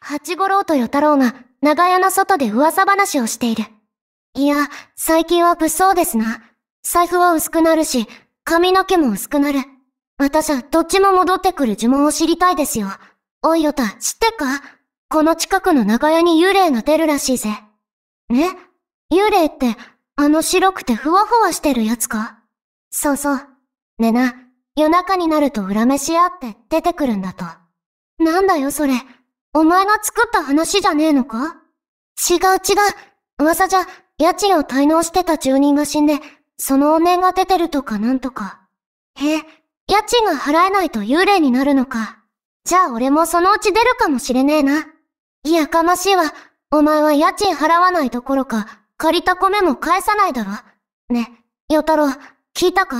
八五郎と与太郎が長屋の外で噂話をしている。いや、最近は物騒ですな。財布は薄くなるし、髪の毛も薄くなる。私はどっちも戻ってくる呪文を知りたいですよ。おいよた、知ってっかこの近くの長屋に幽霊が出るらしいぜ。ね幽霊って、あの白くてふわふわしてるやつかそうそう。ねな、夜中になると恨めし合って出てくるんだと。なんだよそれ。お前が作った話じゃねえのか違う違う。噂じゃ、家賃を滞納してた住人が死んで、そのお念が出てるとかなんとか。へえ、家賃が払えないと幽霊になるのか。じゃあ俺もそのうち出るかもしれねえな。いやかましいわ。お前は家賃払わないどころか、借りた米も返さないだろ。ね、与太郎、聞いたか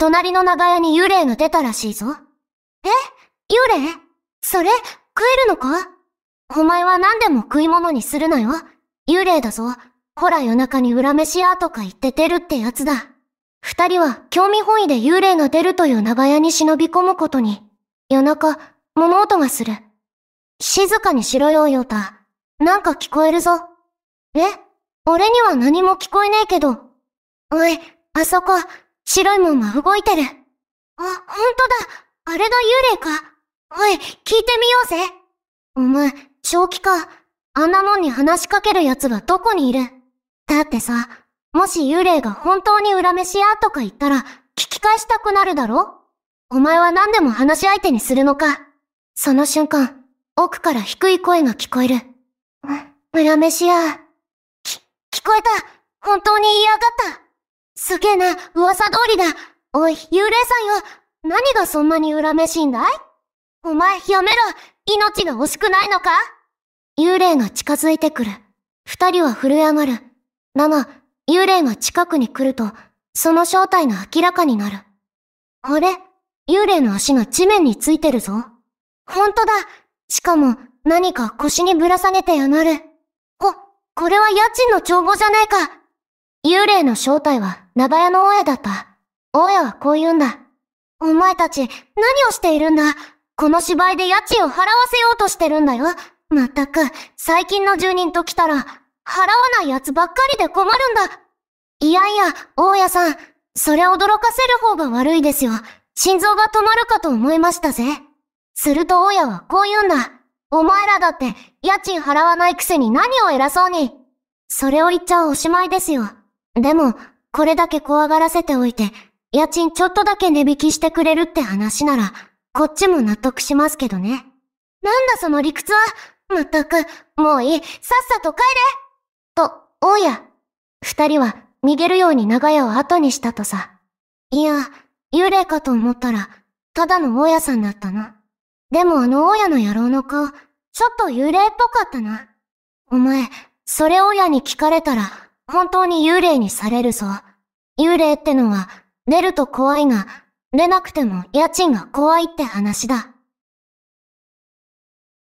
隣の長屋に幽霊が出たらしいぞ。え幽霊それ、食えるのかお前は何でも食い物にするなよ。幽霊だぞ。ほら夜中に裏飯屋とか言って出るってやつだ。二人は興味本位で幽霊が出るという長屋に忍び込むことに、夜中、物音がする。静かにしろよ、ヨタ。なんか聞こえるぞ。え俺には何も聞こえねえけど。おい、あそこ、白いもんが動いてる。あ、ほんとだ。あれが幽霊か。おい、聞いてみようぜ。お前、正気か。あんなもんに話しかける奴はどこにいるだってさ、もし幽霊が本当に恨めしやとか言ったら、聞き返したくなるだろお前は何でも話し相手にするのか。その瞬間、奥から低い声が聞こえる。う、恨めしや。き、聞こえた本当に嫌がったすげえな、噂通りだ。おい、幽霊さんよ。何がそんなに恨めしいんだいお前、やめろ。命が惜しくないのか幽霊が近づいてくる。二人は震え上がる。だが、幽霊が近くに来ると、その正体が明らかになる。あれ幽霊の足が地面についてるぞ。ほんとだ。しかも、何か腰にぶら下げてやがる。お、これは家賃の帳簿じゃねえか。幽霊の正体は長屋の大家だった。大家はこう言うんだ。お前たち、何をしているんだこの芝居で家賃を払わせようとしてるんだよ。まったく、最近の住人と来たら、払わない奴ばっかりで困るんだ。いやいや、大家さん、それ驚かせる方が悪いですよ。心臓が止まるかと思いましたぜ。すると大家はこう言うんだ。お前らだって、家賃払わないくせに何を偉そうに。それを言っちゃおしまいですよ。でも、これだけ怖がらせておいて、家賃ちょっとだけ値引きしてくれるって話なら、こっちも納得しますけどね。なんだその理屈はまったく、もういい、さっさと帰れと、大家。二人は逃げるように長屋を後にしたとさ。いや、幽霊かと思ったら、ただの大家さんだったな。でもあの大家の野郎の顔、ちょっと幽霊っぽかったな。お前、それ大家に聞かれたら、本当に幽霊にされるぞ。幽霊ってのは、出ると怖いが、出なくても家賃が怖いって話だ。